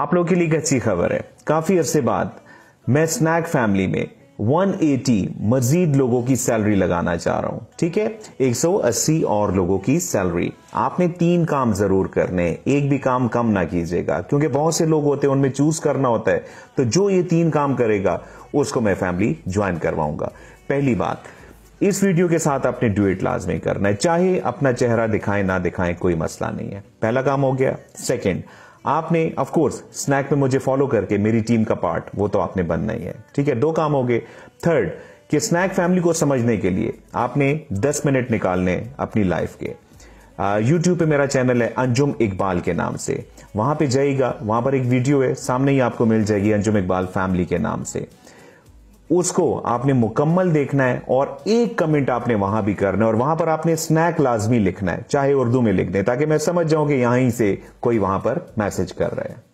आप लोगों के लिए एक अच्छी खबर है काफी अरसे बाद मैं स्नैक फैमिली में 180 मजीद लोगों की सैलरी लगाना चाह रहा हूं ठीक है 180 और लोगों की सैलरी आपने तीन काम जरूर करने एक भी काम कम ना कीजिएगा क्योंकि बहुत से लोग होते हैं उनमें चूज करना होता है तो जो ये तीन काम करेगा उसको मैं फैमिली ज्वाइन करवाऊंगा पहली बात इस वीडियो के साथ आपने ड्यूएट लाजमी करना है चाहे अपना चेहरा दिखाएं ना दिखाएं कोई मसला नहीं है पहला काम हो गया सेकेंड आपने ऑफ कोर्स स्नैक में मुझे फॉलो करके मेरी टीम का पार्ट वो तो आपने बनना ही है ठीक है दो काम हो गए थर्ड कि स्नैक फैमिली को समझने के लिए आपने 10 मिनट निकालने अपनी लाइफ के यूट्यूब पे मेरा चैनल है अंजुम इकबाल के नाम से वहां पे जाइएगा वहां पर एक वीडियो है सामने ही आपको मिल जाएगी अंजुम इकबाल फैमिली के नाम से उसको आपने मुकम्मल देखना है और एक कमेंट आपने वहां भी करना है और वहां पर आपने स्नैक लाजमी लिखना है चाहे उर्दू में लिख दें ताकि मैं समझ जाऊं कि यहीं से कोई वहां पर मैसेज कर रहा है